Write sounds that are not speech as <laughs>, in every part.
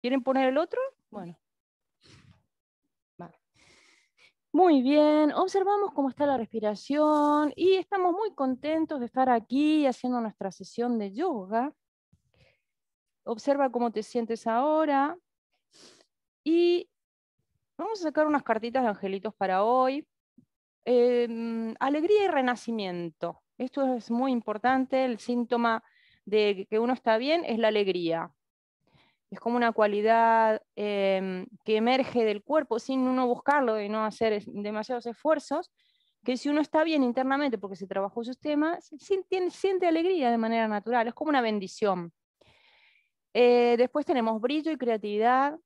¿Quieren poner el otro? Bueno. Muy bien, observamos cómo está la respiración y estamos muy contentos de estar aquí haciendo nuestra sesión de yoga. Observa cómo te sientes ahora y vamos a sacar unas cartitas de angelitos para hoy. Em, alegría y renacimiento. Esto es muy importante, el síntoma de que uno está bien es la alegría es como una cualidad em, que emerge del cuerpo sin uno buscarlo y no hacer demasiados esfuerzos, que si uno está bien internamente porque se trabajó sus temas, siente, alegría de manera natural, es como una bendición. Eh, después tenemos brillo y creatividad.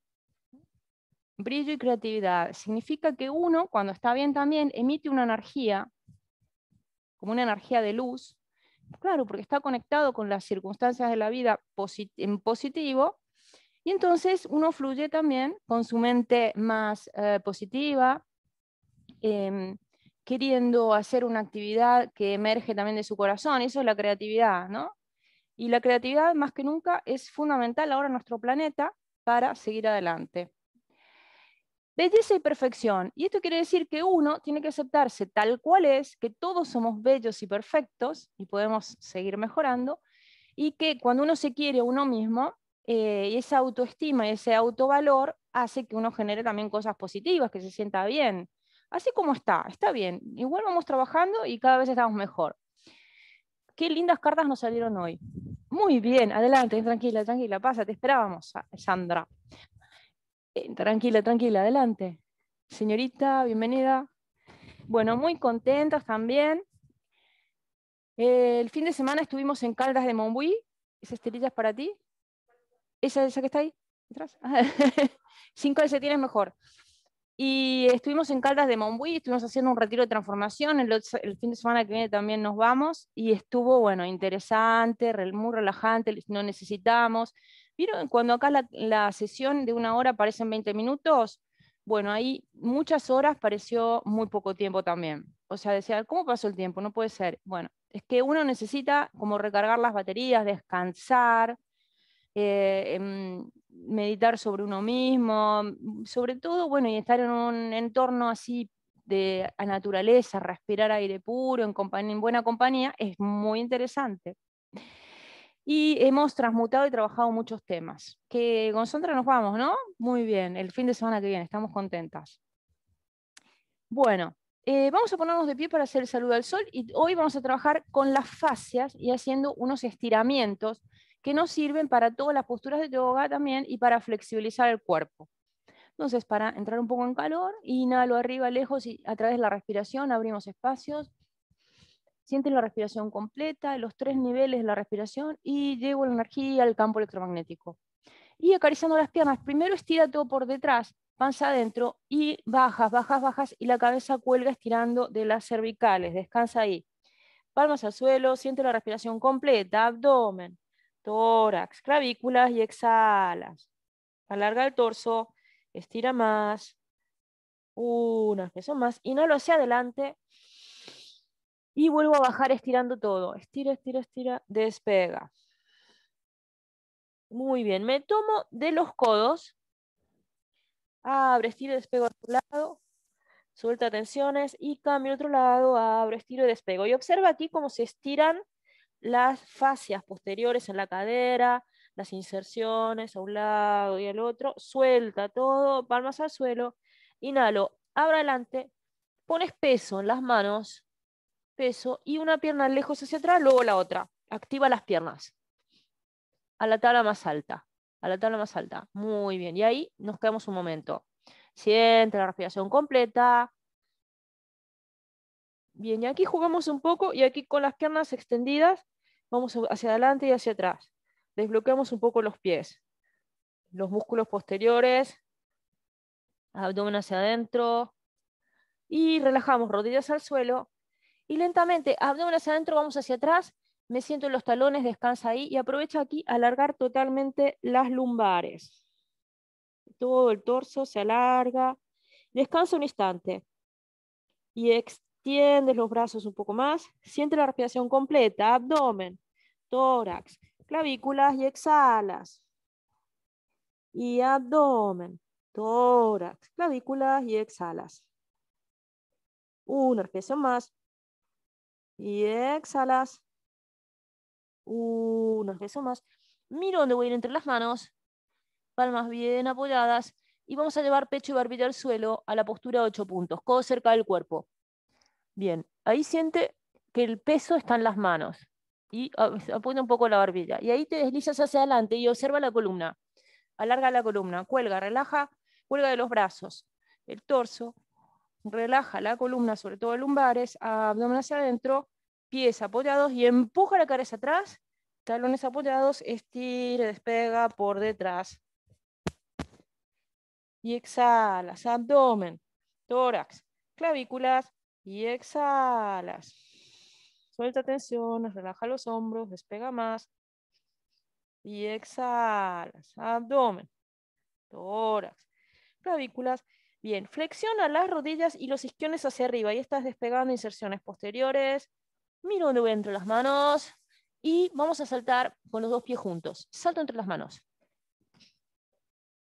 Brillo y creatividad significa que uno, cuando está bien también, emite una energía, como una energía de luz, claro, porque está conectado con las circunstancias de la vida en positivo, y entonces uno fluye también con su mente más eh, positiva, em, queriendo hacer una actividad que emerge también de su corazón. Eso es la creatividad, ¿no? Y la creatividad más que nunca es fundamental ahora en nuestro planeta para seguir adelante. Belleza y perfección. Y esto quiere decir que uno tiene que aceptarse tal cual es, que todos somos bellos y perfectos y podemos seguir mejorando, y que cuando uno se quiere a uno mismo, eh, y esa autoestima y ese autovalor hace que uno genere también cosas positivas, que se sienta bien. Así como está, está bien. Igual vamos trabajando y cada vez estamos mejor. Qué lindas cartas nos salieron hoy. Muy bien, adelante, tranquila, tranquila, pasa, te esperábamos, Sandra. Eh, tranquila, tranquila, adelante. Señorita, bienvenida. Bueno, muy contentas también. Eh, el fin de semana estuvimos en Caldas de Monbuí ¿Es estrellas para ti? esa, esa que está ahí, detrás. <laughs> Cinco de tienes mejor. Y estuvimos en Caldas de Monbuí, estuvimos haciendo un retiro de transformación, el, fin de semana que viene también nos vamos, y estuvo, bueno, interesante, muy relajante, no necesitamos. ¿Vieron? Cuando acá la, sesión de una hora parece en 20 minutos, bueno, ahí muchas horas pareció muy poco tiempo también. O sea, decía, ¿cómo pasó el tiempo? No puede ser. Bueno, es que uno necesita como recargar las baterías, descansar, eh, em, meditar sobre uno mismo, mm, sobre todo, bueno, y estar en un entorno así de a naturaleza, respirar aire puro, en, compañía, en buena compañía, es muy interesante. Y hemos transmutado y trabajado muchos temas. Que Sandra nos vamos, ¿no? Muy bien, el fin de semana que viene, estamos contentas. Bueno, eh, vamos a ponernos de pie para hacer el saludo al sol y hoy vamos a trabajar con las fascias y haciendo unos estiramientos que nos sirven para todas las posturas de yoga también y para flexibilizar el cuerpo. Entonces, para entrar un poco en calor, inhalo arriba, lejos y a través de la respiración abrimos espacios. Sienten la respiración completa, los tres niveles de la respiración y llevo la energía al campo electromagnético. Y acariciando las piernas, primero estira todo por detrás, panza adentro y bajas, bajas, bajas y la cabeza cuelga estirando de las cervicales, descansa ahí. Palmas al suelo, siente la respiración completa, abdomen, tórax, clavículas y exhalas. Alarga el torso, estira más. Unas son más. Inhalo hacia adelante. Y vuelvo a bajar estirando todo. Estira, estira, estira. Despega. Muy bien. Me tomo de los codos. Abre, estiro, despego a tu lado. Suelta tensiones y cambio a otro lado. Abre, estiro, despego. Y observa aquí cómo se estiran las fascias posteriores en la cadera, las inserciones a un lado y al otro, suelta todo, palmas al suelo, inhalo, abre adelante, pones peso en las manos, peso y una pierna lejos hacia atrás, luego la otra, activa las piernas a la tabla más alta, a la tabla más alta, muy bien, y ahí nos quedamos un momento, siente la respiración completa, Bien, y aquí jugamos un poco y aquí con las piernas extendidas Vamos hacia adelante y hacia atrás. Desbloqueamos un poco los pies, los músculos posteriores, abdomen hacia adentro. Y relajamos, rodillas al suelo. Y lentamente, abdomen hacia adentro, vamos hacia atrás. Me siento en los talones, descansa ahí. Y aprovecho aquí alargar totalmente las lumbares. Todo el torso se alarga. Descansa un instante. Y extiende los brazos un poco más. Siente la respiración completa, abdomen tórax, clavículas y exhalas. Y abdomen, tórax, clavículas y exhalas. Una respiración más. Y exhalas. Una respiración más. Miro dónde voy a ir entre las manos. Palmas bien apoyadas. Y vamos a llevar pecho y barbilla al suelo a la postura de ocho puntos. Codo cerca del cuerpo. Bien, ahí siente que el peso está en las manos y apunta ah, un poco la barbilla. Y ahí te deslizas hacia adelante y observa la columna. Alarga la columna, cuelga, relaja, cuelga de los brazos, el torso, relaja la columna, sobre todo lumbares, abdomen hacia adentro, pies apoyados y empuja la cabeza atrás, talones apoyados, estira, despega por detrás. Y exhalas, abdomen, tórax, clavículas y exhalas. Suelta tensiones, relaja los hombros, despega más. Y exhalas. Abdomen, tórax, clavículas. Bien, flexiona las rodillas y los isquiones hacia arriba. Y estás despegando inserciones posteriores. Miro dónde voy entre las manos. Y vamos a saltar con los dos pies juntos. Salto entre las manos.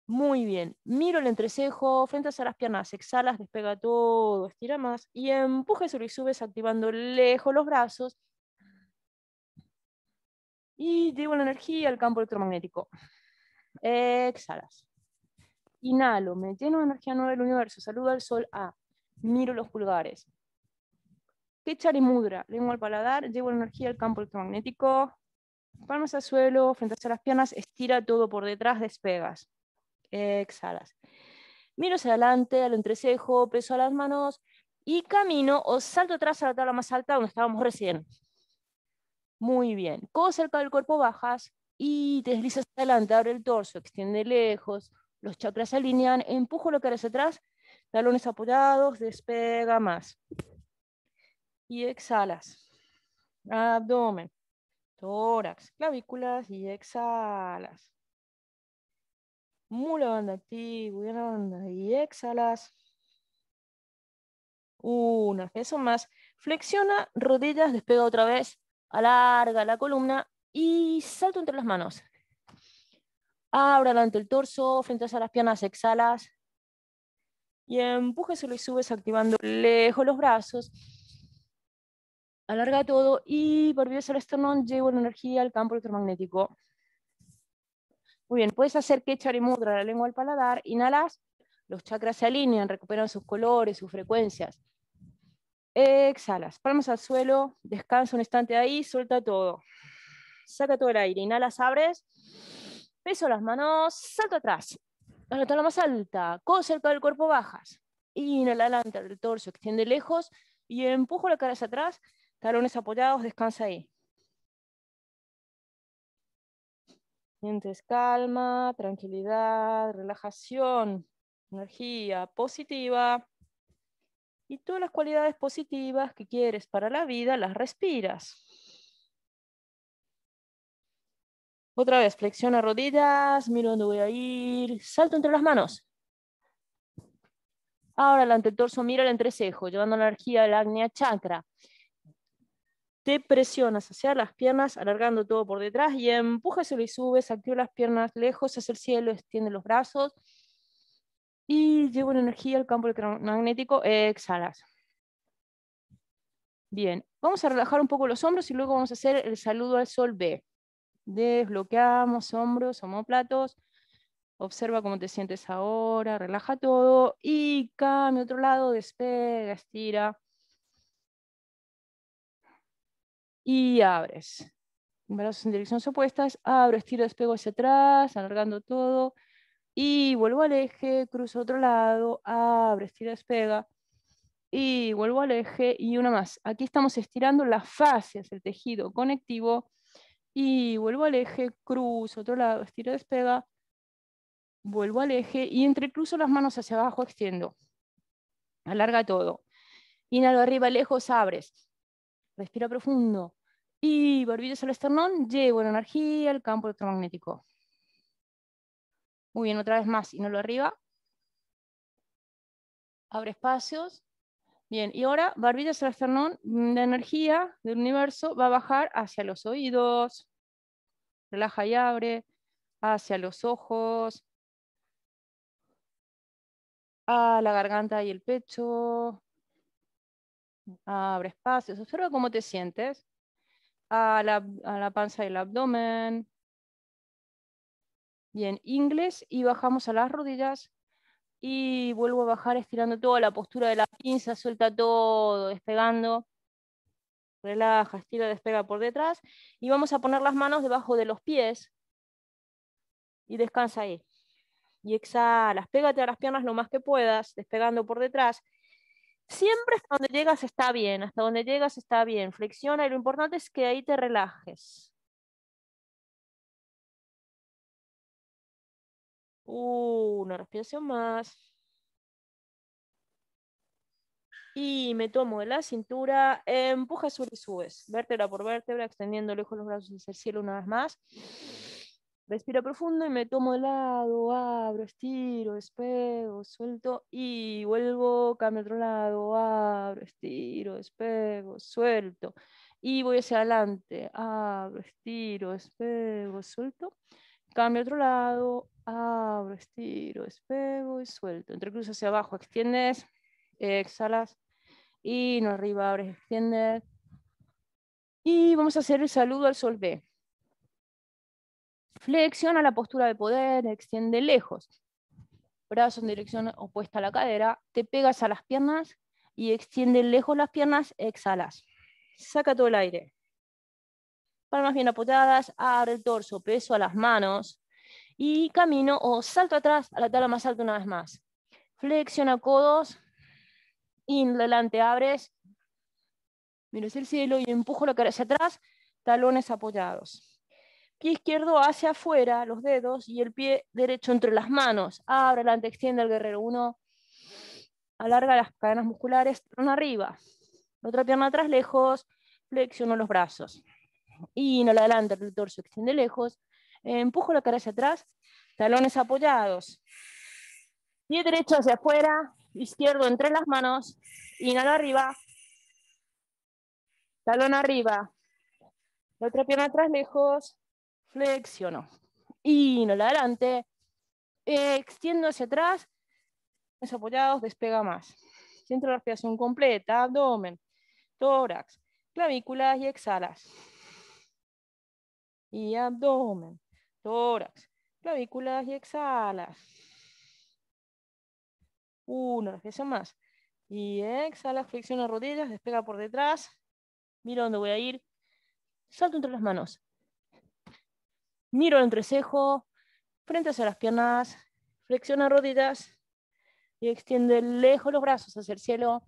Muy bien. Miro el entrecejo, frente a las piernas, exhalas, despega todo, estira más y empujes sobre y subes activando lejos los brazos. Y llevo la energía al campo electromagnético. Exhalas. Inhalo, me lleno de energía nueva del universo, saludo al sol A. Ah, miro los pulgares. Kechari mudra, lengua al paladar, llevo la energía al campo electromagnético. Palmas al suelo, frente a las piernas, estira todo por detrás, despegas exhalas. Miro hacia adelante, al entrecejo, peso a las manos y camino o salto atrás a la tabla más alta donde estábamos recién. Muy bien. Codo cerca del cuerpo, bajas y te deslizas adelante, abre el torso, extiende lejos, los chakras se alinean, empujo lo que hacia atrás, talones apoyados, despega más. Y exhalas. Abdomen, tórax, clavículas y exhalas banda activo y banda y exhalas. Una, vez más. Flexiona rodillas, despega otra vez, alarga la columna y salto entre las manos. Abra delante el torso, frente a las piernas, exhalas. Y empújeselo y subes activando lejos los brazos. Alarga todo y por el esternón, llevo la energía al campo electromagnético. Muy bien, puedes hacer y Mudra, la lengua al paladar, inhalas, los chakras se alinean, recuperan sus colores, sus frecuencias. Exhalas, palmas al suelo, descansa un instante ahí, suelta todo. Saca todo el aire, inhalas, abres, peso las manos, salto atrás. La nota más alta, codo cerca del cuerpo, bajas. Inhala, adelante el torso, extiende lejos y empujo la cara hacia atrás, talones apoyados, descansa ahí. Sientes calma, tranquilidad, relajación, energía positiva. Y todas las cualidades positivas que quieres para la vida las respiras. Otra vez, flexiona rodillas, miro dónde voy a ir, salto entre las manos. Ahora el torso, mira el entrecejo, llevando la energía del acnea chakra te presionas hacia las piernas, alargando todo por detrás y empujas y subes, activa las piernas lejos hacia el cielo, extiende los brazos y llevo la energía al campo electromagnético, exhalas. Bien, vamos a relajar un poco los hombros y luego vamos a hacer el saludo al sol B. Desbloqueamos hombros, homóplatos, observa cómo te sientes ahora, relaja todo y cambia otro lado, despega, estira. y abres. Brazos en direcciones opuestas, abro, estiro, despego hacia atrás, alargando todo. Y vuelvo al eje, cruzo otro lado, abro, estiro, despega. Y vuelvo al eje y una más. Aquí estamos estirando las fascias, el tejido conectivo. Y vuelvo al eje, cruzo otro lado, estiro, despega. Vuelvo al eje y entrecruzo las manos hacia abajo, extiendo. Alarga todo. Inhalo arriba, lejos, abres. Respira profundo y barbillo al esternón, llevo la energía al campo electromagnético. Muy bien, otra vez más, lo arriba. Abre espacios. Bien, y ahora barbillo al esternón, la energía del universo va a bajar hacia los oídos. Relaja y abre. Hacia los ojos. A la garganta y el pecho. Abre espacios. Observa cómo te sientes. A la, panza y el abdomen. Bien, inglés, y bajamos a las rodillas. Y vuelvo a bajar estirando toda la postura de la pinza. Suelta todo, despegando relaja, estira, despega por detrás y vamos a poner las manos debajo de los pies y descansa ahí. Y exhala, pégate a las piernas lo más que puedas, despegando por detrás Siempre hasta donde llegas está bien, hasta donde llegas está bien. Flexiona y lo importante es que ahí te relajes. una respiración más. Y me tomo de la cintura, empuja, subes y subes, vértebra por vértebra, extendiendo lejos los brazos hacia el cielo una vez más. Respiro profundo y me tomo de lado, abro, estiro, espego, suelto y vuelvo, cambio otro lado, abro, estiro, espego, suelto y voy hacia adelante, abro, estiro, espego, suelto, cambio otro lado, abro, estiro, despego y suelto. cruz hacia abajo, extiendes, exhalas, y no arriba, abres, extiendes. Y vamos a hacer el saludo al sol B. Flexiona la postura de poder, extiende lejos. Brazo en dirección opuesta a la cadera, te pegas a las piernas y extiende lejos las piernas, exhalas. Saca todo el aire. Palmas bien apoyadas, abre el torso, peso a las manos y camino o salto atrás a la tala más alta una vez más. Flexiona codos, in delante abres, miras el cielo y empujo la cara hacia atrás, talones apoyados pie izquierdo hacia afuera, los dedos, y el pie derecho entre las manos. Abre, adelante, extiende el guerrero. Uno, alarga las cadenas musculares, una arriba. otra pierna atrás, lejos, flexiono los brazos. Inhala, adelante, el torso extiende lejos. Empujo la cara hacia atrás, talones apoyados. Pie derecho hacia afuera, izquierdo entre las manos. Inhala arriba. Talón arriba. otra pierna atrás, lejos flexiono, inhalo adelante, extiendo hacia atrás, mis apoyados, despega más. Centro la respiración completa, abdomen, tórax, clavículas y exhalas. Y abdomen, tórax, clavículas y exhalas. Uno, respiración más. Y exhala, flexiona rodillas, despega por detrás. Mira dónde voy a ir. Salto entre las manos miro el entrecejo, frente hacia las piernas, flexiona rodillas y extiende lejos los brazos hacia el cielo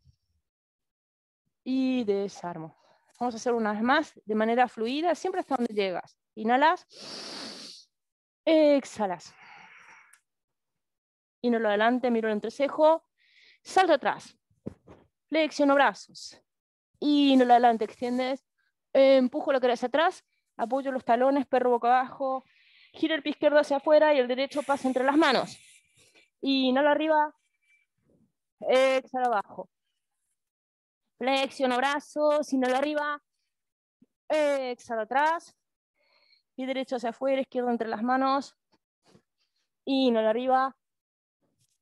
y desarmo. Vamos a hacer una vez más de manera fluida, siempre hasta donde llegas. Inhalas, exhalas. Inhalo adelante, miro el entrecejo, salto atrás, flexiono brazos. Inhalo adelante, extiendes, empujo lo que eres atrás, apoyo los talones, perro boca abajo, giro el pie izquierdo hacia afuera y el derecho pasa entre las manos. Inhalo arriba, exhalo abajo. Flexiono brazos, inhalo arriba, exhala atrás. Y derecho hacia afuera, izquierdo entre las manos. Inhalo arriba,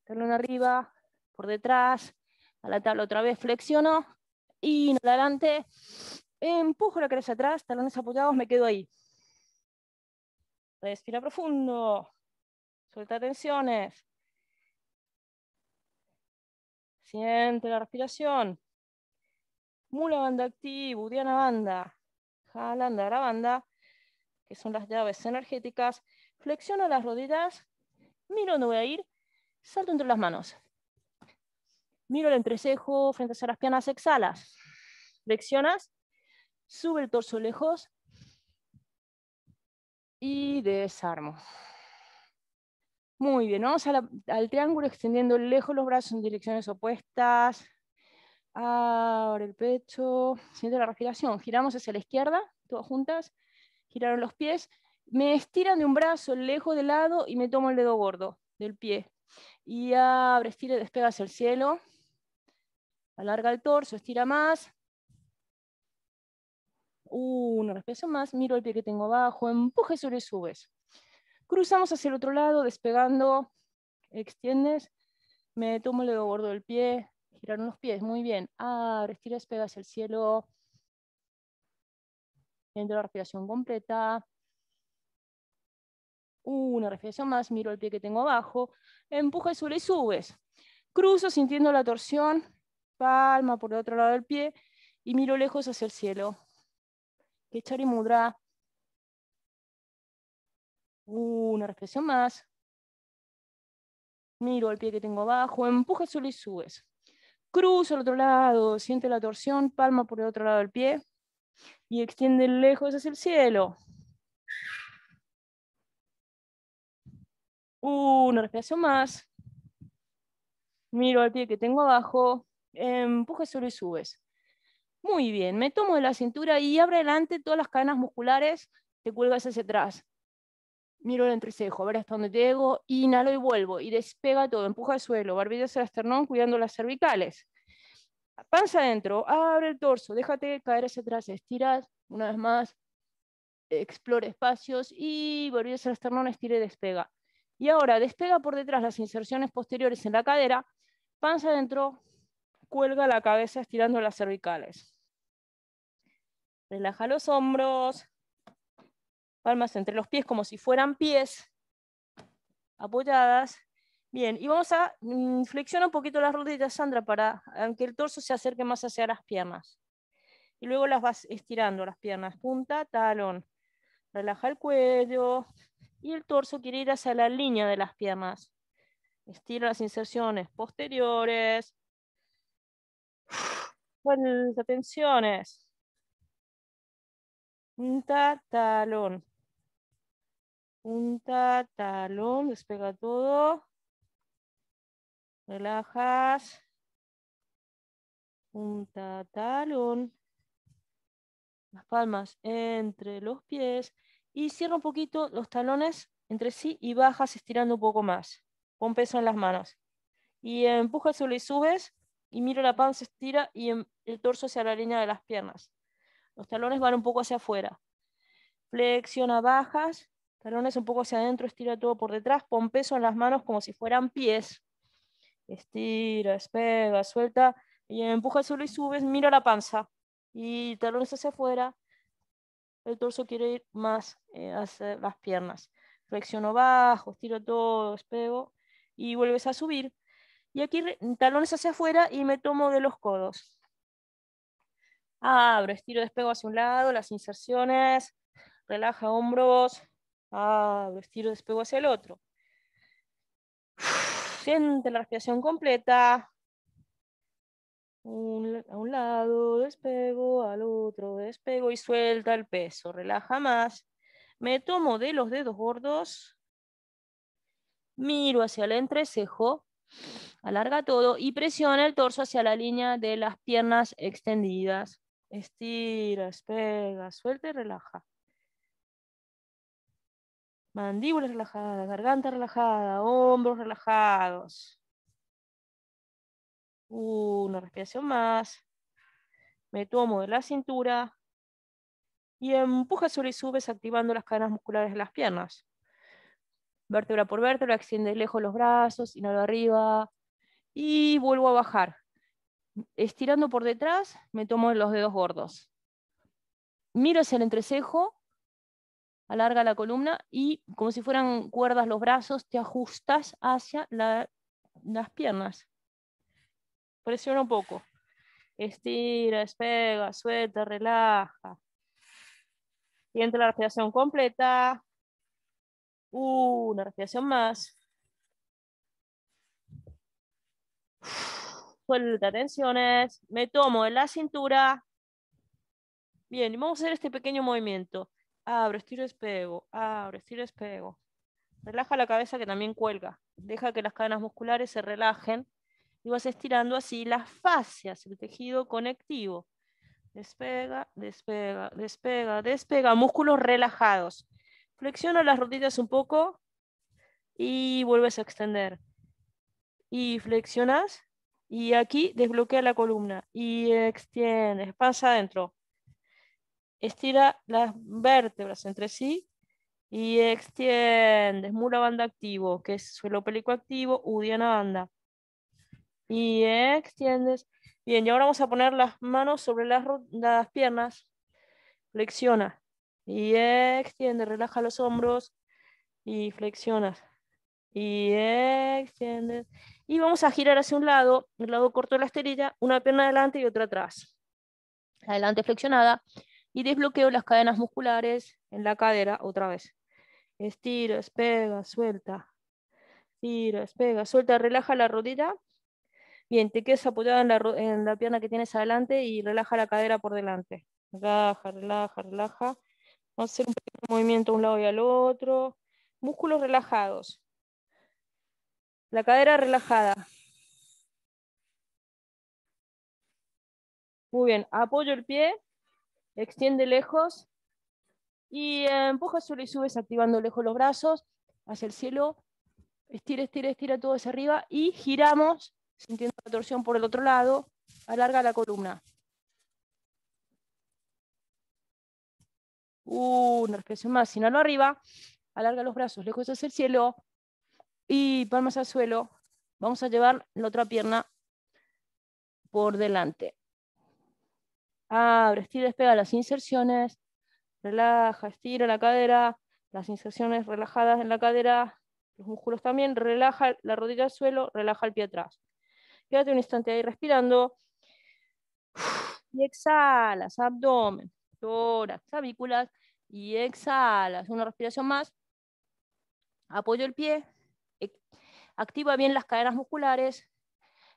talón arriba, por detrás. A la otra vez, flexiono. Inhalo adelante, Empujo la cabeza atrás, talones apoyados, me quedo ahí. Respira profundo. Suelta tensiones. Siente la respiración. Mula banda activo, Diana banda. a la banda, que son las llaves energéticas. Flexiono las rodillas. Miro dónde voy a ir. Salto entre las manos. Miro el entrecejo frente a las piernas. Exhalas. Flexionas sube el torso lejos y desarmo. Muy bien, vamos al triángulo extendiendo lejos los brazos en direcciones opuestas. Abre el pecho, siente la respiración. Giramos hacia la izquierda, todas juntas. Giraron los pies. Me estiran de un brazo lejos del lado y me tomo el dedo gordo del pie. Y abre, estira y despega hacia el cielo. Alarga el torso, estira más una respiración más, miro el pie que tengo abajo, empuje sobre subes. Cruzamos hacia el otro lado, despegando, extiendes, me tomo el dedo gordo del pie, giraron los pies, muy bien. Abre, ah, respira, despega hacia el cielo. entro la respiración completa. Una respiración más, miro el pie que tengo abajo, empuje sobre y subes. Cruzo sintiendo la torsión, palma por el otro lado del pie y miro lejos hacia el cielo. Kichari Mudra. Una respiración más. Miro al pie que tengo abajo, empuja solo y subes. Cruzo al otro lado, siente la torsión, palma por el otro lado del pie y extiende lejos hacia el cielo. Una respiración más. Miro al pie que tengo abajo, Empuje solo y subes. Muy bien, me tomo de la cintura y abre adelante todas las cadenas musculares, te cuelgas hacia atrás. Miro el entrecejo, a ver hasta dónde llego, inhalo y vuelvo, y despega todo, empuja el suelo, barbilla hacia el esternón, cuidando las cervicales. Panza adentro, abre el torso, déjate caer hacia atrás, estiras, una vez más, explora espacios y barbilla hacia el esternón, estira y despega. Y ahora despega por detrás las inserciones posteriores en la cadera, panza adentro, cuelga la cabeza estirando las cervicales. Relaja los hombros, palmas entre los pies como si fueran pies, apoyadas. Bien, y vamos a mm, flexionar un poquito las rodillas, Sandra, para que el torso se acerque más hacia las piernas. Y luego las vas estirando, las piernas, punta, talón. Relaja el cuello y el torso quiere ir hacia la línea de las piernas. Estira las inserciones posteriores. Buenas atenciones. Un talón. Un talón. Despega todo. Relajas. Punta, talón. Las palmas entre los pies. Y cierra un poquito los talones entre sí y bajas estirando un poco más. Pon peso en las manos. Y empujas solo y subes. Y mira la panza, estira y em, el torso hacia la línea de las piernas. Los talones van un poco hacia afuera. Flexiona, bajas, talones un poco hacia adentro, estira todo por detrás, pon peso en las manos como si fueran pies. Estira, espega, suelta y empuja el suelo y subes, mira la panza. Y talones hacia afuera. El torso quiere ir más eh, hacia las piernas. Flexiono bajo, estiro todo, despego y vuelves a subir. Y aquí talones hacia afuera y me tomo de los codos abro, estiro, despego hacia un lado, las inserciones, relaja hombros, abro, estiro, despego hacia el otro. Siente la respiración completa. a un lado, despego, al otro, despego y suelta el peso. Relaja más. Me tomo de los dedos gordos. Miro hacia el entrecejo. Alarga todo y presiona el torso hacia la línea de las piernas extendidas. Estira, despega, suelta y relaja. Mandíbulas relajadas, garganta relajada, hombros relajados. Una respiración más. Me tomo de la cintura y empuja sobre y subes activando las cadenas musculares de las piernas. Vértebra por vértebra, extiende lejos los brazos, inhalo arriba y vuelvo a bajar estirando por detrás, me tomo los dedos gordos. Miro hacia el entrecejo, alarga la columna y como si fueran cuerdas los brazos, te ajustas hacia las piernas. Presiona un poco. Estira, despega, suelta, relaja. Y la respiración completa. Una respiración más. de tensiones, me tomo en la cintura. Bien, vamos a hacer este pequeño movimiento. Abro, estiro, despego, abro, estiro, despego. Relaja la cabeza que también cuelga. Deja que las cadenas musculares se relajen y vas estirando así las fascias, el tejido conectivo. Despega, despega, despega, despega. Músculos relajados. Flexiona las rodillas un poco y vuelves a extender. Y flexionas y aquí desbloquea la columna y extiende, pasa adentro. Estira las vértebras entre sí y extiendes mula banda activo, que es suelo pelico activo, udiana banda. Y extiendes. Bien, y ahora vamos a poner las manos sobre las, piernas. Flexiona. Y extiende, relaja los hombros y flexiona. Y extiende y vamos a girar hacia un lado, el lado corto de la esterilla, una pierna adelante y otra atrás. Adelante flexionada y desbloqueo las cadenas musculares en la cadera otra vez. Estira, espega, suelta. Estira, espega, suelta, relaja la rodilla. Bien, te quedas apoyada en la, en la pierna que tienes adelante y relaja la cadera por delante. Relaja, relaja, relaja. Vamos a hacer un pequeño movimiento a un lado y al otro. Músculos relajados. La cadera relajada. Muy bien, apoyo el pie, extiende lejos y eh, empuja, sube y subes activando lejos los brazos hacia el cielo. Estira, estira, estira todo hacia arriba y giramos sintiendo la torsión por el otro lado. Alarga la columna. Uh, una respiración más, lo arriba, alarga los brazos lejos hacia el cielo, y palmas al suelo. Vamos a llevar la otra pierna por delante. Abre, estira, despega las inserciones. Relaja, estira la cadera. Las inserciones relajadas en la cadera. Los músculos también. Relaja la rodilla al suelo. Relaja el pie atrás. Quédate un instante ahí respirando. Y exhalas. Abdomen, tórax, clavículas. Y exhalas. Una respiración más. Apoyo el pie activa bien las cadenas musculares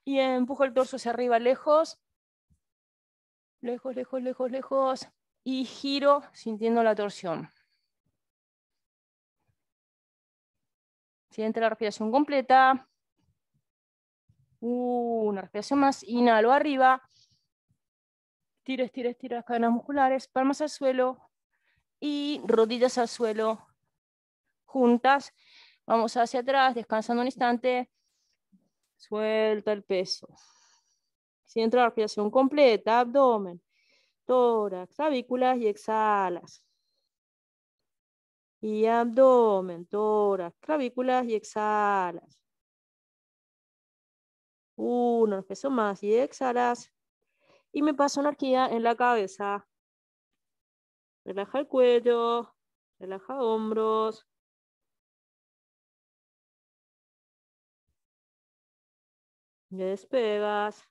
y empujo el torso hacia arriba, lejos, lejos, lejos, lejos, lejos, y giro sintiendo la torsión. Siente la respiración completa. Uh, una respiración más, inhalo arriba. Tira, estira, estira las cadenas musculares, palmas al suelo y rodillas al suelo juntas Vamos hacia atrás, descansando un instante. Suelta el peso. entra la respiración completa, abdomen, tórax, clavículas y exhalas. Y abdomen, tórax, clavículas y exhalas. Uno, peso más y exhalas. Y me paso arquía en la cabeza. Relaja el cuello, relaja hombros, Despegas.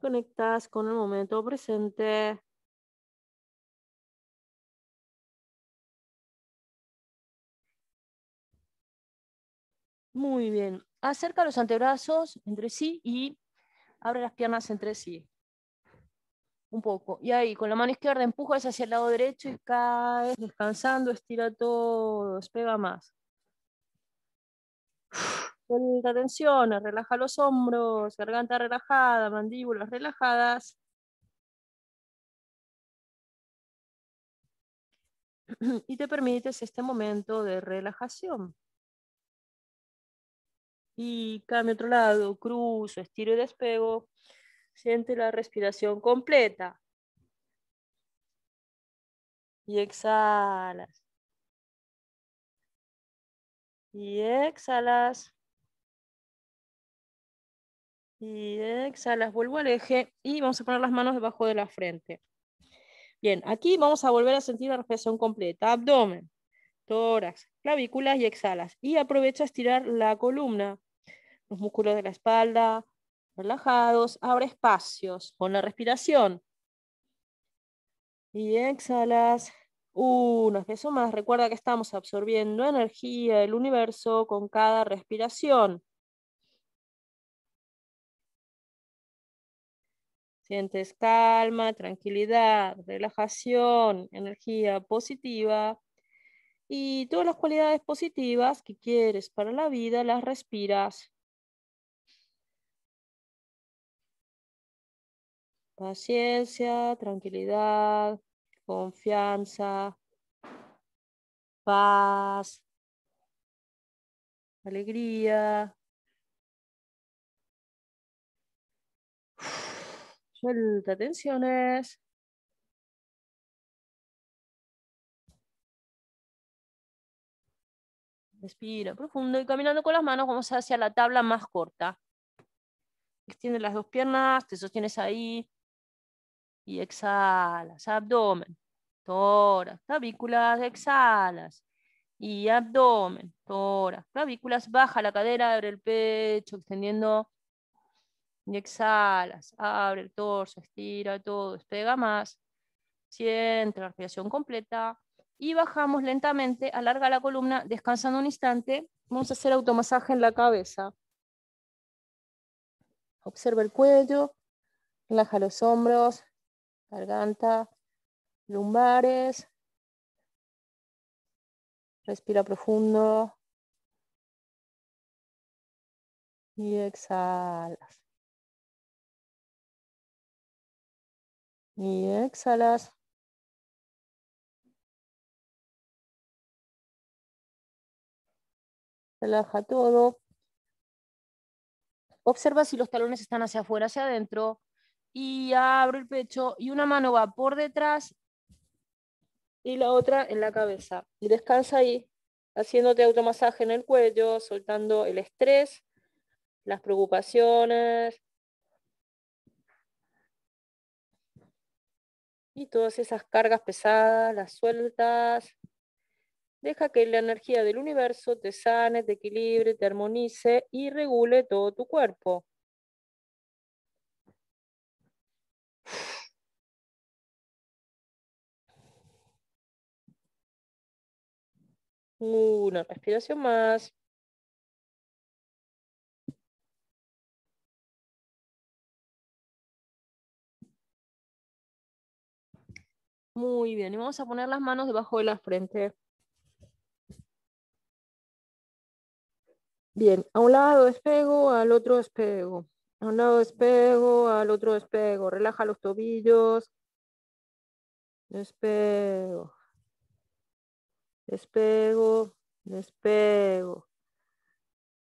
Conectas con el momento presente. Muy bien. Acerca los antebrazos entre sí y abre las piernas entre sí un poco. Y ahí con la mano izquierda empujas hacia el lado derecho y caes, descansando, estira todo, despega más. Suelta tensión, relaja los hombros, garganta relajada, mandíbulas relajadas. <clears throat> Y te permites este momento de relajación. Y cambio a otro lado, cruzo, estiro y despego. Siente la respiración completa. Y exhalas. Y exhalas. Y exhalas. Vuelvo al eje y vamos a poner las manos debajo de la frente. Bien, aquí vamos a volver a sentir la respiración completa. Abdomen, tórax, clavículas y exhalas. Y aprovecha a estirar la columna, los músculos de la espalda, relajados, abre espacios con la respiración. Y exhalas. Uno, peso más. Recuerda que estamos absorbiendo energía del universo con cada respiración. Sientes calma, tranquilidad, relajación, energía positiva y todas las cualidades positivas que quieres para la vida las respiras paciencia, tranquilidad, confianza, paz, alegría. <sighs> Suelta tensiones. Respira profundo y caminando con las manos vamos hacia la tabla más corta. Extiende las dos piernas, te sostienes ahí y exhalas, abdomen, tórax, clavículas, exhalas y abdomen, tórax, clavículas, baja la cadera, abre el pecho, extendiendo y exhalas, abre el torso, estira todo, despega más, siente la respiración completa y bajamos lentamente, alarga la columna, descansando un instante, vamos a hacer automasaje en la cabeza. Observa el cuello, relaja los hombros, garganta, lumbares. Respira profundo. Y exhalas. Y exhalas. Relaja todo. Observa si los talones están hacia afuera, hacia adentro, y abro el pecho y una mano va por detrás y la otra en la cabeza. Y descansa ahí, haciéndote automasaje en el cuello, soltando el estrés, las preocupaciones y todas esas cargas pesadas, las sueltas. Deja que la energía del universo te sane, te equilibre, te armonice y regule todo tu cuerpo. Una respiración más. Muy bien, y vamos a poner las manos debajo de la frente. Bien, a un lado despego, al otro despego. A un lado despego, al otro despego. Relaja los tobillos. Despego despego, despego,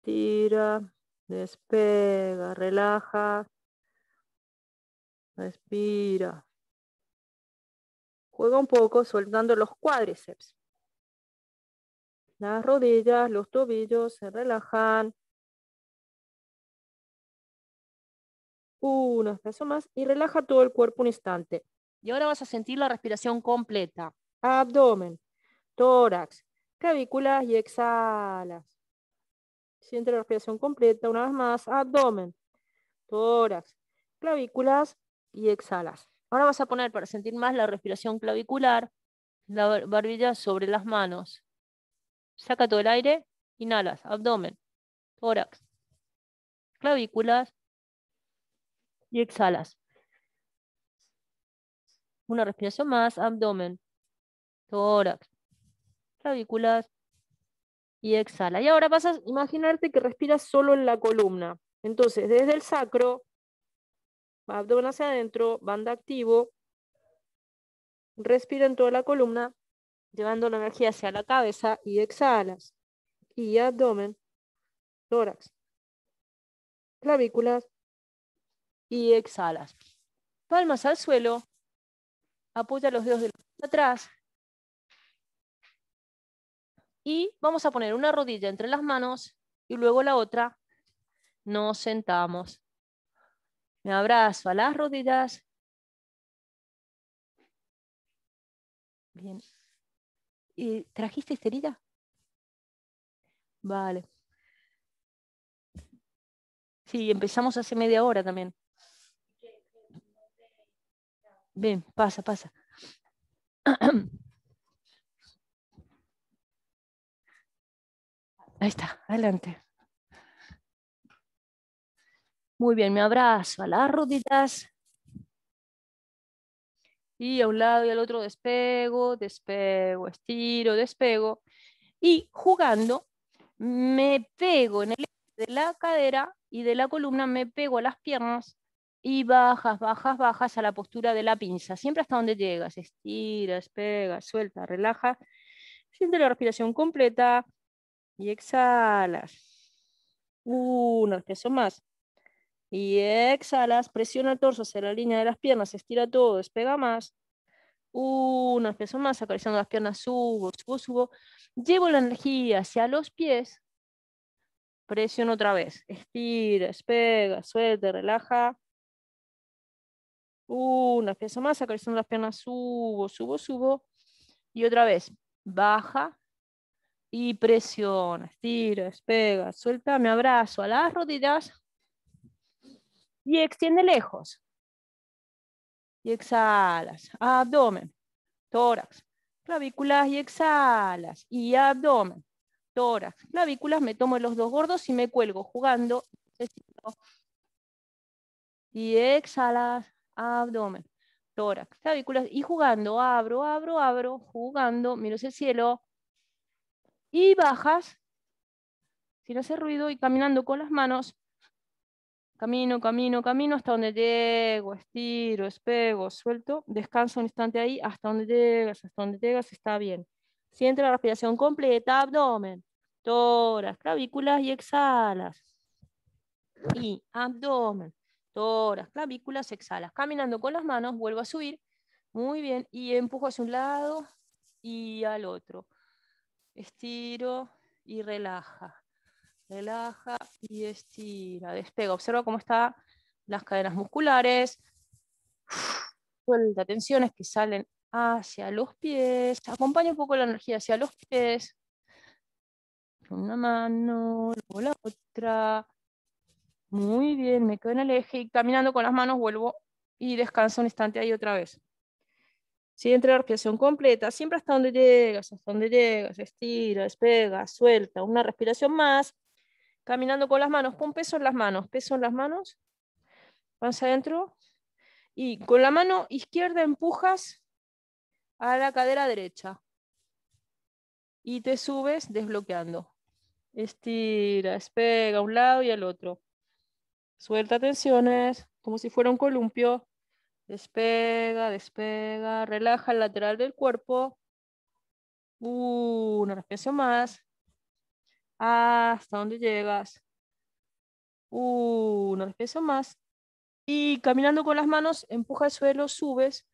tira, despega, relaja, respira. Juega un poco soltando los cuádriceps. Las rodillas, los tobillos se relajan. Un espacio más y relaja todo el cuerpo un instante. Y ahora vas a sentir la respiración completa. Abdomen, tórax, clavículas y exhalas. Siente la respiración completa, una vez más, abdomen, tórax, clavículas y exhalas. Ahora vas a poner para sentir más la respiración clavicular, la barbilla sobre las manos. Saca todo el aire, inhalas, abdomen, tórax, clavículas y exhalas. Una respiración más, abdomen, tórax, clavículas y exhala. Y ahora vas a imaginarte que respiras solo en la columna. Entonces, desde el sacro, abdomen hacia adentro, banda activo, respira en toda la columna, llevando la energía hacia la cabeza y exhalas. Y abdomen, tórax, clavículas y exhalas. Palmas al suelo, apoya los dedos de atrás, y vamos a poner una rodilla entre las manos y luego la otra. Nos sentamos. Me abrazo a las rodillas. Bien. ¿Y trajiste esterilla? Vale. Sí, empezamos hace media hora también. Bien, pasa, pasa. <clears throat> Ahí está, adelante. Muy bien, me abrazo a las rodillas. Y a un lado y al otro despego, despego, estiro, despego. Y jugando, me pego en el de la cadera y de la columna, me pego a las piernas y bajas, bajas, bajas a la postura de la pinza. Siempre hasta donde llegas. Estira, pegas, suelta, relaja. Siente la respiración completa. Y exhalas. Uno, peso más. Y exhalas, presiona el torso hacia la línea de las piernas, estira todo, despega más. una peso más, acariciando las piernas, subo, subo, subo. Llevo la energía hacia los pies. Presiona otra vez. Estira, despega, suelta, relaja. una peso más, acariciando las piernas, subo, subo, subo. Y otra vez, baja, y presiona, tiras, pegas, suelta, me abrazo a las rodillas. Y extiende lejos. Y exhalas. Abdomen, tórax, clavículas y exhalas. Y abdomen, tórax, clavículas. Me tomo los dos gordos y me cuelgo jugando. Y exhalas. Abdomen, tórax, clavículas. Y jugando, abro, abro, abro. Jugando, miro el cielo y bajas sin hacer ruido y caminando con las manos. Camino, camino, camino hasta donde llego, estiro, espego, suelto, descanso un instante ahí, hasta donde llegas, hasta donde llegas, está bien. Siente la respiración completa, abdomen, toras, clavículas y exhalas. Y abdomen, toras, clavículas, exhalas. Caminando con las manos, vuelvo a subir. Muy bien, y empujo hacia un lado y al otro estiro y relaja. Relaja y estira, despega. Observa cómo están las cadenas musculares. Suelta tensiones que salen hacia los pies. Acompaña un poco la energía hacia los pies. una mano, luego la otra. Muy bien, me quedo en el eje y caminando con las manos vuelvo y descanso un instante ahí otra vez. ¿sí? Entre la respiración completa, siempre hasta donde llegas, hasta donde llegas, estira, despega, suelta, una respiración más, caminando con las manos, pon peso en las manos, peso en las manos, vas adentro, y con la mano izquierda empujas a la cadera derecha, y te subes desbloqueando. Estira, despega a un lado y al otro. Suelta tensiones, como si fuera un columpio. Despega, despega, relaja el lateral del cuerpo. Una uh, respiración más. Hasta donde llegas. Una uh, respiración más. Y caminando con las manos, empuja el suelo, subes,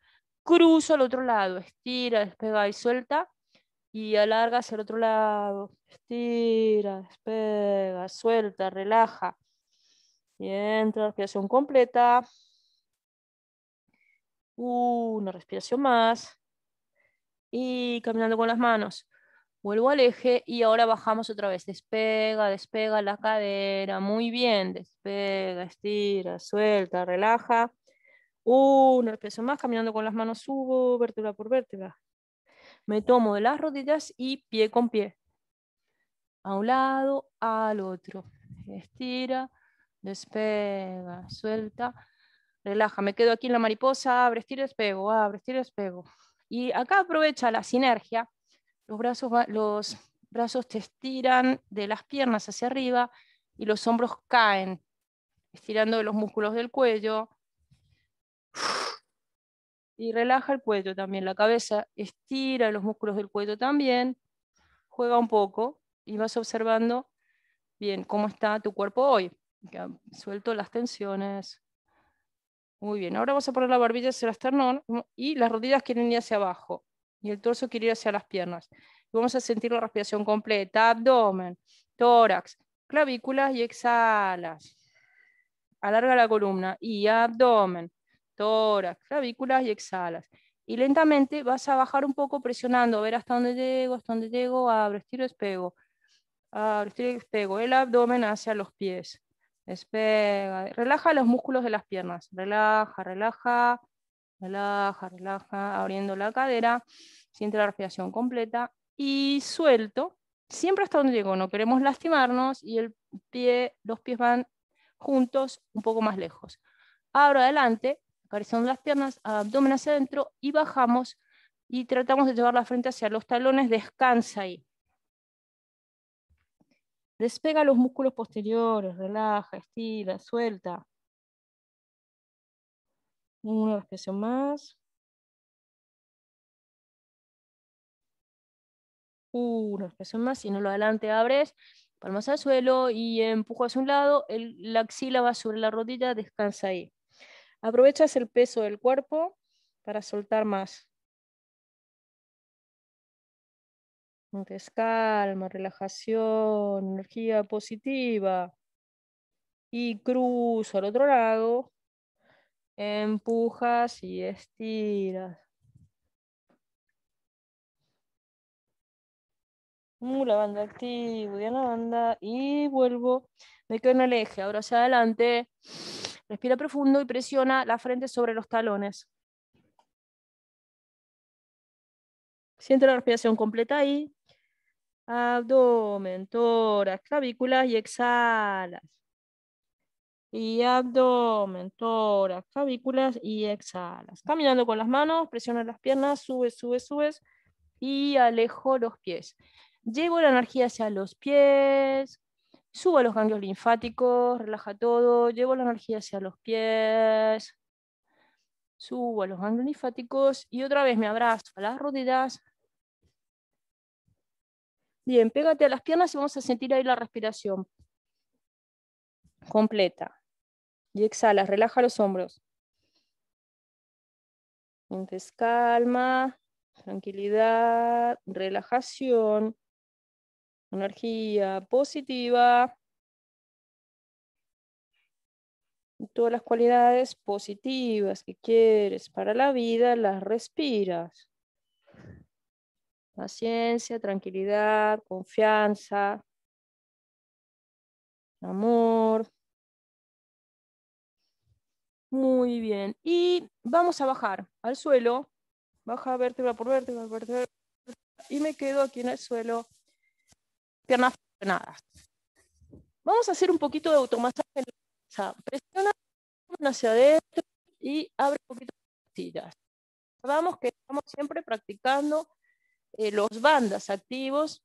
cruzo al otro lado, estira, despega y suelta. Y alarga hacia el otro lado. Estira, despega, suelta, relaja. Y entra, respiración completa una respiración más. Y caminando con las manos. Vuelvo al eje y ahora bajamos otra vez. Despega, despega la cadera. Muy bien. Despega, estira, suelta, relaja. Una respiración más. Caminando con las manos subo vértebra por vértebra. Me tomo de las rodillas y pie con pie. A un lado, al otro. Estira, despega, suelta relaja, me quedo aquí en la mariposa, abre, estira, despego, abre, estira, despego. Y acá aprovecha la sinergia, los brazos, los brazos te estiran de las piernas hacia arriba y los hombros caen, estirando los músculos del cuello. Y relaja el cuello también, la cabeza estira los músculos del cuello también, juega un poco y vas observando bien cómo está tu cuerpo hoy. Suelto las tensiones, muy bien, ahora vamos a poner la barbilla hacia el esternón y las rodillas quieren ir hacia abajo y el torso quiere ir hacia las piernas. vamos a sentir la respiración completa, abdomen, tórax, clavículas y exhalas. Alarga la columna y abdomen, tórax, clavículas y exhalas. Y lentamente vas a bajar un poco presionando, a ver hasta dónde llego, hasta dónde llego, abro, estiro, despego. Abro, estiro, despego. El abdomen hacia los pies. Despega. Relaja los músculos de las piernas. Relaja, relaja, relaja, relaja, abriendo la cadera. Siente la respiración completa. Y suelto. Siempre hasta donde llego. No queremos lastimarnos y el pie, los pies van juntos un poco más lejos. Abro adelante, acariciando las piernas, abdomen hacia adentro y bajamos y tratamos de llevar la frente hacia los talones. Descansa ahí. Despega los músculos posteriores, relaja, estira, suelta. Una respiración más. Una respiración más. Si no lo adelante, abres, palmas al suelo y empujas hacia un lado. la axila va sobre la rodilla, descansa ahí. Aprovechas el peso del cuerpo para soltar más. calma, relajación, energía positiva. Y cruzo al otro lado. Empujas y estiras. la banda activa. la banda y vuelvo. Me quedo en el eje, ahora hacia adelante. Respira profundo y presiona la frente sobre los talones. Siente la respiración completa ahí abdomen, toras, clavículas y exhalas. Y abdomen, toras, clavículas y exhalas. Caminando con las manos, presiona las piernas, sube, sube, sube. y alejo los pies. Llevo la energía hacia los pies, subo los ganglios linfáticos, relaja todo, llevo la energía hacia los pies, subo a los ganglios linfáticos y otra vez me abrazo a las rodillas, Bien, pégate a las piernas y vamos a sentir ahí la respiración. Completa. Y exhala, relaja los hombros. Entonces calma, tranquilidad, relajación, energía positiva. Todas las cualidades positivas que quieres para la vida las respiras. Paciencia, tranquilidad, confianza, amor. Muy bien. Y vamos a bajar al suelo. Baja vértebra por vértebra, por vértebra. Y me quedo aquí en el suelo, piernas frenadas. Vamos a hacer un poquito de automasaje. Presiona hacia adentro y abre un poquito las costillas. Sabemos que estamos siempre practicando eh, los bandas activos,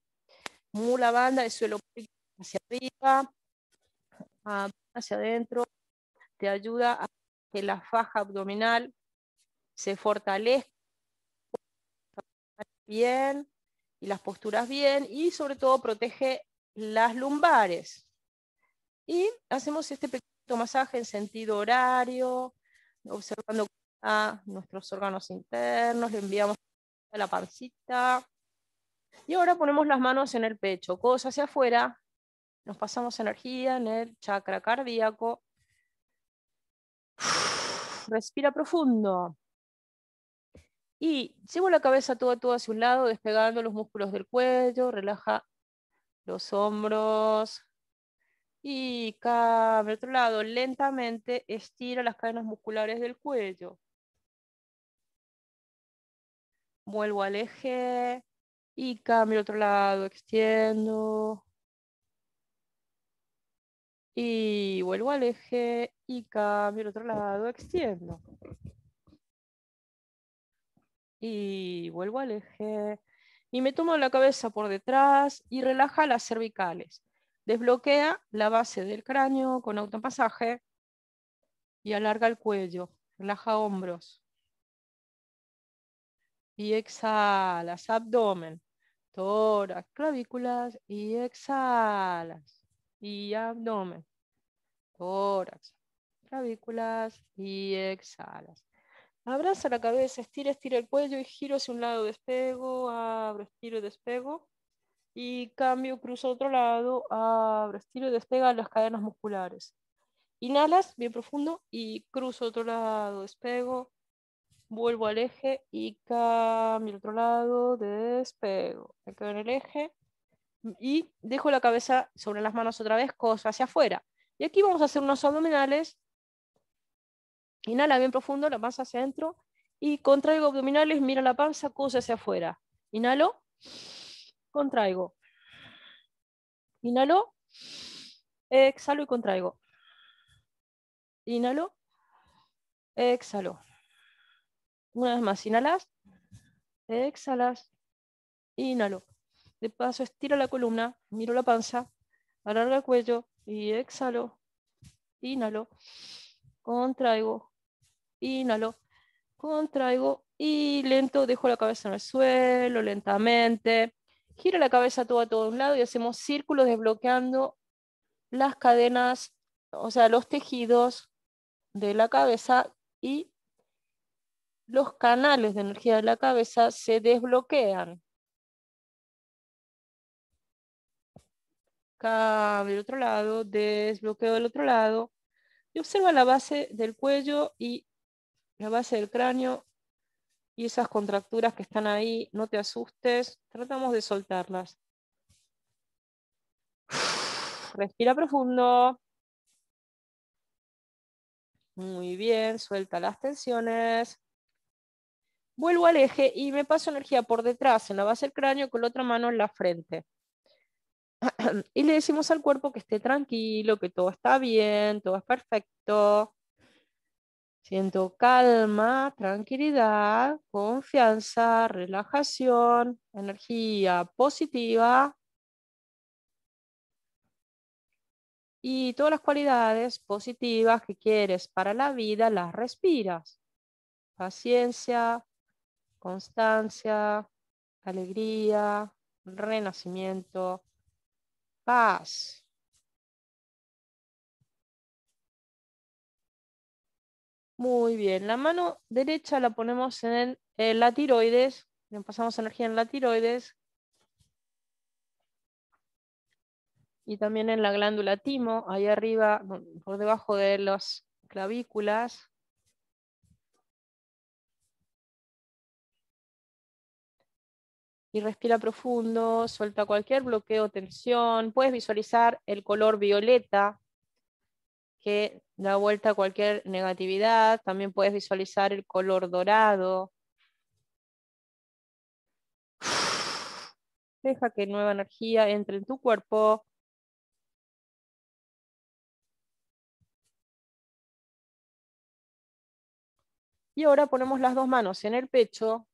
la banda de suelo hacia arriba, ah, hacia adentro, te ayuda a que la faja abdominal se fortalezca bien y las posturas bien y sobre todo protege las lumbares. Y hacemos este pequeño masaje en sentido horario, observando a nuestros órganos internos, le enviamos la pancita. Y ahora ponemos las manos en el pecho, codos hacia afuera. Nos pasamos energía en el chakra cardíaco. Respira profundo. Y llevo la cabeza toda, toda hacia un lado, despegando los músculos del cuello, relaja los hombros. Y cambia al otro lado, lentamente estira las cadenas musculares del cuello vuelvo al eje y cambio al otro lado, extiendo. Y vuelvo al eje y cambio al otro lado, extiendo. Y vuelvo al eje y me tomo la cabeza por detrás y relaja las cervicales. Desbloquea la base del cráneo con autopasaje y alarga el cuello, relaja hombros y exhalas, abdomen, tórax, clavículas y exhalas y abdomen, tórax, clavículas y exhalas. Abraza la cabeza, estira, estira el cuello y giro hacia un lado, despego, abro, estiro, despego. Y cambio, cruzo a otro lado, abro, estiro, a las cadenas musculares. Inhalas bien profundo y cruzo otro lado, despego, vuelvo al eje y cambio mi otro lado, despego, me quedo en el eje y dejo la cabeza sobre las manos otra vez, cosa hacia afuera. Y aquí vamos a hacer unos abdominales. Inhala bien profundo, la panza hacia adentro y contraigo abdominales, mira la panza, cosa hacia afuera. Inhalo, contraigo. Inhalo, exhalo y contraigo. Inhalo, exhalo. Una vez más, inhalas, exhalas, inhalo. De paso, estiro la columna, miro la panza, alarga el cuello y exhalo, inhalo, contraigo, inhalo, contraigo y lento dejo la cabeza en el suelo, lentamente. giro la cabeza todo a todo un lado y hacemos círculos desbloqueando las cadenas, o sea, los tejidos de la cabeza y los canales de energía de la cabeza se desbloquean. Cabe del otro lado, desbloqueo del otro lado. Y observa la base del cuello y la base del cráneo y esas contracturas que están ahí. No te asustes, tratamos de soltarlas. Respira profundo. Muy bien, suelta las tensiones. Vuelvo al eje y me paso energía por detrás, en la base del cráneo, con la otra mano en la frente. <clears throat> Y le decimos al cuerpo que esté tranquilo, que todo está bien, todo es perfecto. Siento calma, tranquilidad, confianza, relajación, energía positiva y todas las cualidades positivas que quieres para la vida las respiras. Paciencia, constancia, alegría, renacimiento, paz. Muy bien, la mano derecha la ponemos en la tiroides, le pasamos energía en la tiroides y también en la glándula timo, ahí arriba, por debajo de las clavículas. y respira profundo, suelta cualquier bloqueo, tensión. Puedes visualizar el color violeta que da vuelta a cualquier negatividad. También puedes visualizar el color dorado. <sighs> Deja que nueva energía entre en tu cuerpo. Y ahora ponemos las dos manos en el pecho,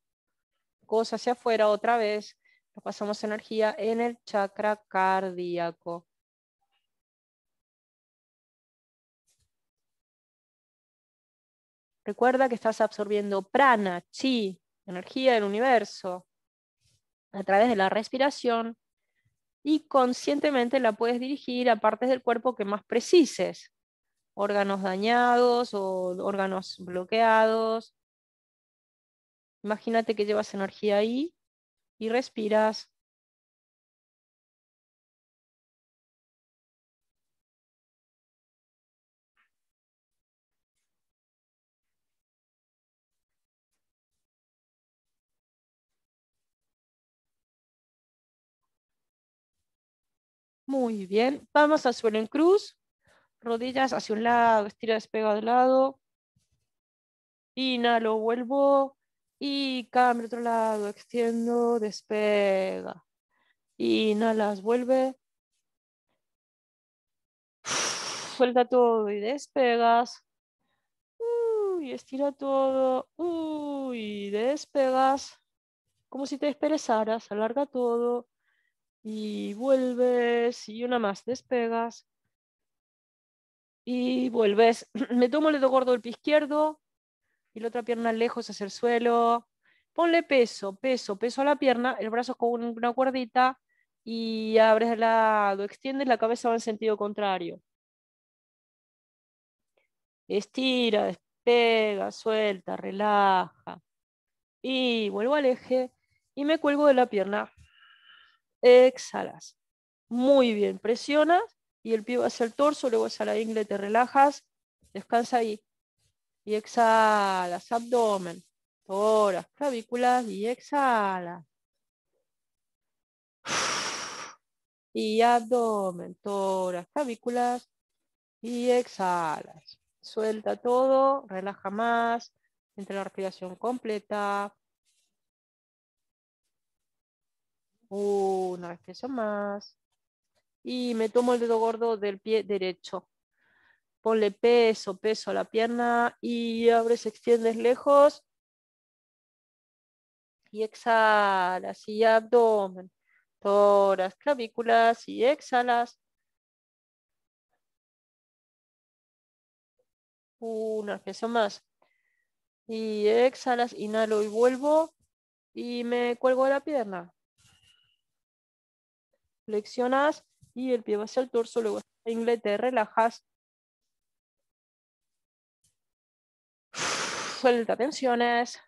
cosa hacia afuera otra vez, nos pasamos energía en el chakra cardíaco. Recuerda que estás absorbiendo prana, chi, energía del universo, a través de la respiración y conscientemente la puedes dirigir a partes del cuerpo que más precises, órganos dañados o órganos bloqueados, Imagínate que llevas energía ahí y respiras. Muy bien, vamos al suelo en cruz, rodillas hacia un lado, estira despega al lado. Inhalo, vuelvo, y cambio otro lado, extiendo, despega, inhalas, vuelve, <sighs> suelta todo y despegas, uh, y estira todo, uh, y despegas, como si te desperezaras. alarga todo, y vuelves, y una más, despegas, y vuelves. <clears throat> Me tomo el dedo gordo del pie izquierdo, y la otra pierna lejos hacia el suelo. Ponle peso, peso, peso a la pierna, el brazo con una cuerdita y abres al lado, extiendes la cabeza va en sentido contrario. Estira, despega, suelta, relaja. Y vuelvo al eje y me cuelgo de la pierna. Exhalas. Muy bien, presionas y el pie va hacia el torso, luego hacia la ingle, te relajas, descansa ahí y exhalas, abdomen, toras, clavículas y exhalas. Y abdomen, toras, clavículas y exhalas. Suelta todo, relaja más, entre la respiración completa. Una respiración más. Y me tomo el dedo gordo del pie derecho ponle peso, peso a la pierna y abres, extiendes lejos. Y exhalas y abdomen, toras, clavículas y exhalas. Una respiración más. Y exhalas, inhalo y vuelvo. Y me cuelgo la pierna. Flexionas y el pie va hacia el torso, luego inglés te relajas suelta tensiones.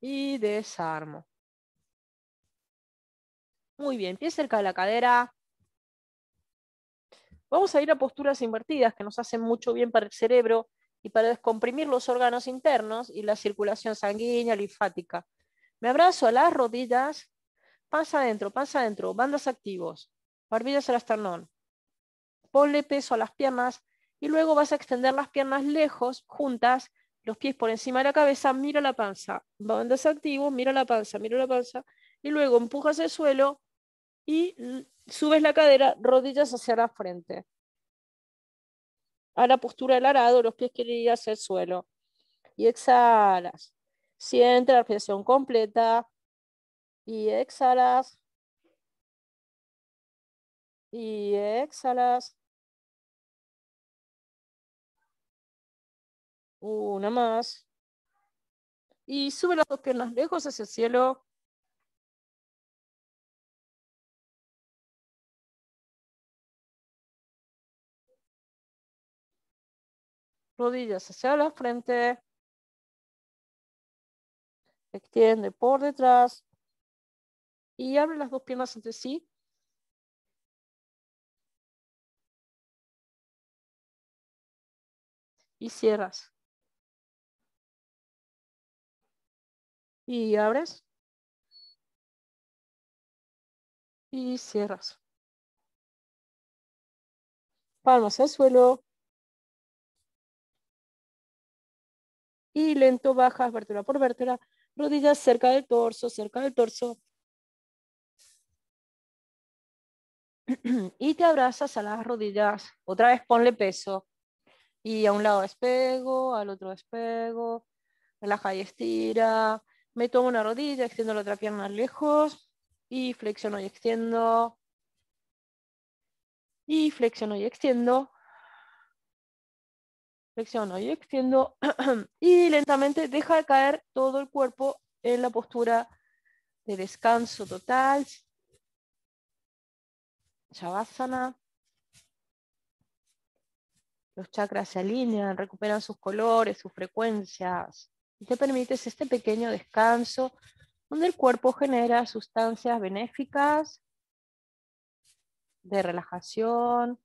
Y desarmo. Muy bien, pie cerca de la cadera. Vamos a ir a posturas invertidas que nos hacen mucho bien para el cerebro y para descomprimir los órganos internos y la circulación sanguínea, linfática. Me abrazo a las rodillas, Pasa adentro, Pasa adentro, bandas activos. Barbillas al esternón. Ponle peso a las piernas y luego vas a extender las piernas lejos, juntas, los pies por encima de la cabeza, mira la panza. Bandas desactivo. mira la panza, mira la panza. Y luego empujas el suelo y subes la cadera, rodillas hacia la frente. A la postura del arado, los pies quieren ir hacia el suelo. Y exhalas. Siente la respiración completa. Y exhalas y exhalas. Una más. Y sube las dos piernas lejos hacia el cielo. Rodillas hacia la frente. Extiende por detrás. Y abre las dos piernas entre sí y cierras. Y abres. Y cierras. Palmas al suelo. Y lento bajas vértebra por vértebra, rodillas cerca del torso, cerca del torso. <clears throat> Y te abrazas a las rodillas. Otra vez ponle peso y a un lado despego, al otro despego, relaja y estira. Me tomo una rodilla, extiendo la otra pierna lejos y flexiono y extiendo. Y flexiono y extiendo. Flexiono y extiendo. <clears throat> y lentamente deja de caer todo el cuerpo en la postura de descanso total. Shavasana los chakras se alinean, recuperan sus colores, sus frecuencias, y te permites este pequeño descanso donde el cuerpo genera sustancias benéficas de relajación.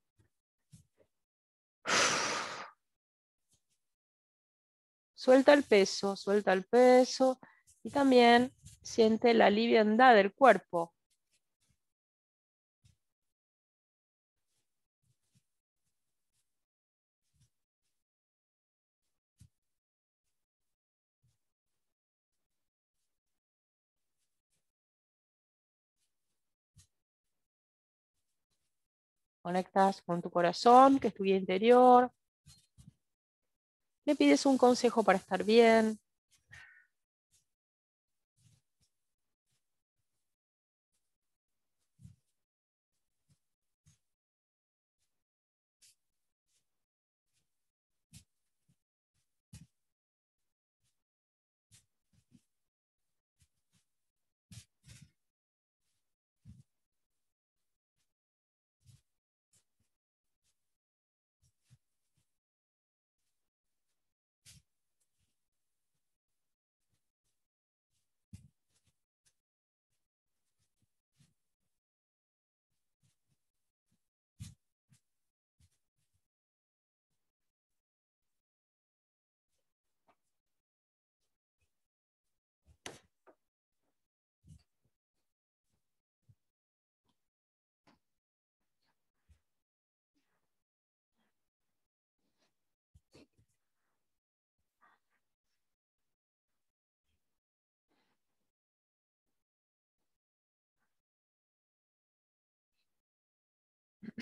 Suelta el peso, suelta el peso y también siente la liviandad del cuerpo. Conectas con tu corazón, que es tu vida interior. Le pides un consejo para estar bien.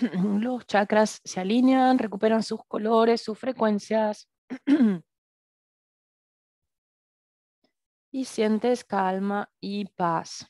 <clears throat> los chakras se alinean, recuperan sus colores, sus frecuencias. <clears throat> y sientes calma y paz.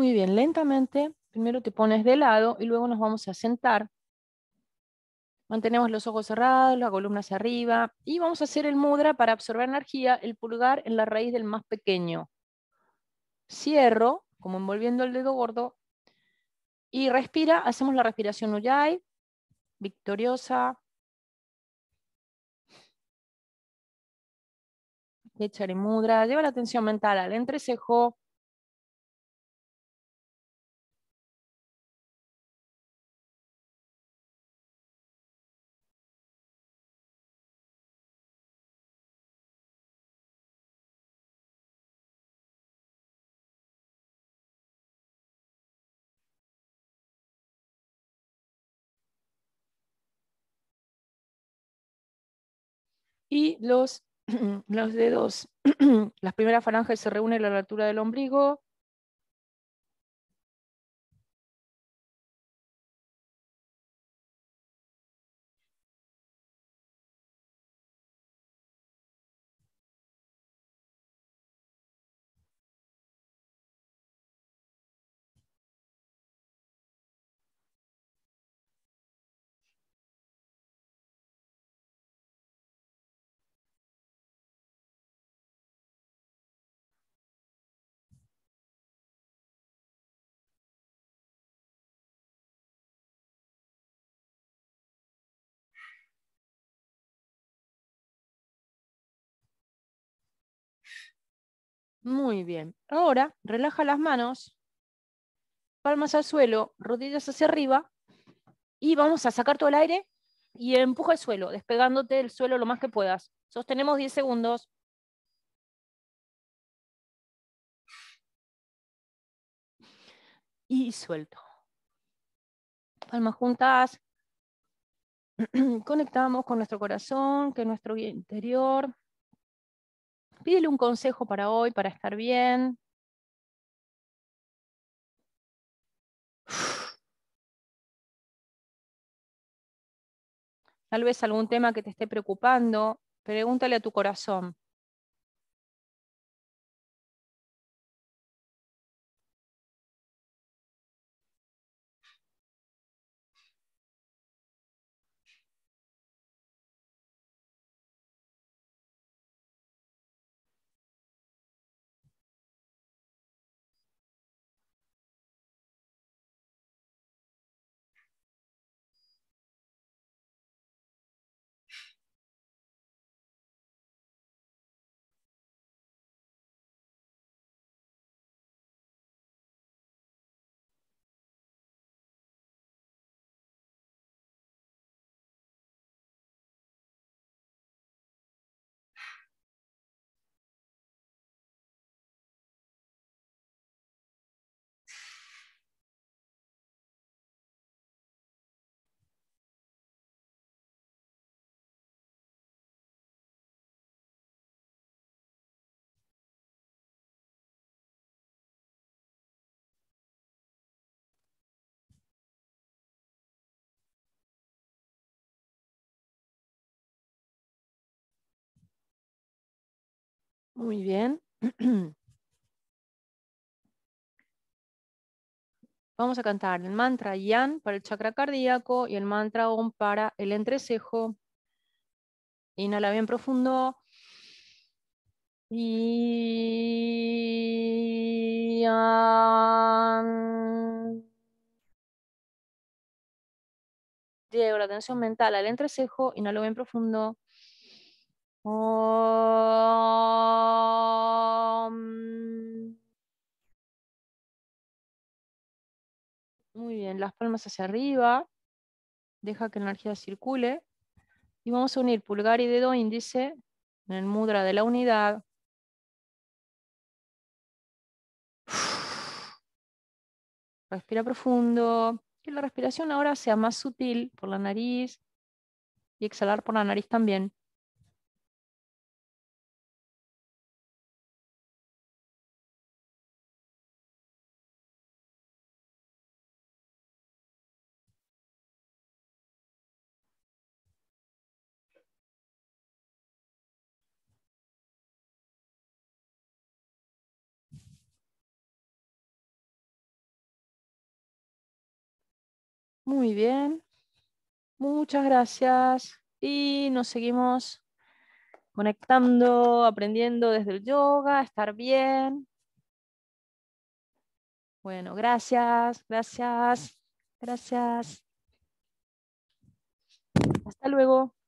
Muy bien, lentamente, primero te pones de lado y luego nos vamos a sentar. Mantenemos los ojos cerrados, la columna hacia arriba y vamos a hacer el mudra para absorber energía, el pulgar en la raíz del más pequeño. Cierro, como envolviendo el dedo gordo, y respira, hacemos la respiración Ujjayi, victoriosa. Echar mudra, lleva la atención mental al entrecejo, y los, <clears throat> los dedos, <clears throat> las primeras falanges se reúnen a la altura del ombligo, Muy bien. Ahora relaja las manos, palmas al suelo, rodillas hacia arriba y vamos a sacar todo el aire y empuja el suelo, despegándote del suelo lo más que puedas. Sostenemos 10 segundos. Y suelto. Palmas juntas. <clears throat> Conectamos con nuestro corazón, que nuestro interior. Pídele un consejo para hoy, para estar bien. Tal vez algún tema que te esté preocupando, pregúntale a tu corazón, Muy bien. <clears throat> Vamos a cantar el mantra Yan para el chakra cardíaco y el mantra Om para el entrecejo. Inhala bien profundo. Y... Llevo la atención mental al entrecejo, inhalo bien profundo. Muy bien, las palmas hacia arriba. Deja que la energía circule. Y vamos a unir pulgar y dedo índice en el mudra de la unidad. Respira profundo. Que la respiración ahora sea más sutil por la nariz y exhalar por la nariz también. Muy bien. Muchas gracias. Y nos seguimos conectando, aprendiendo desde el yoga, estar bien. Bueno, gracias, gracias, gracias. Hasta luego.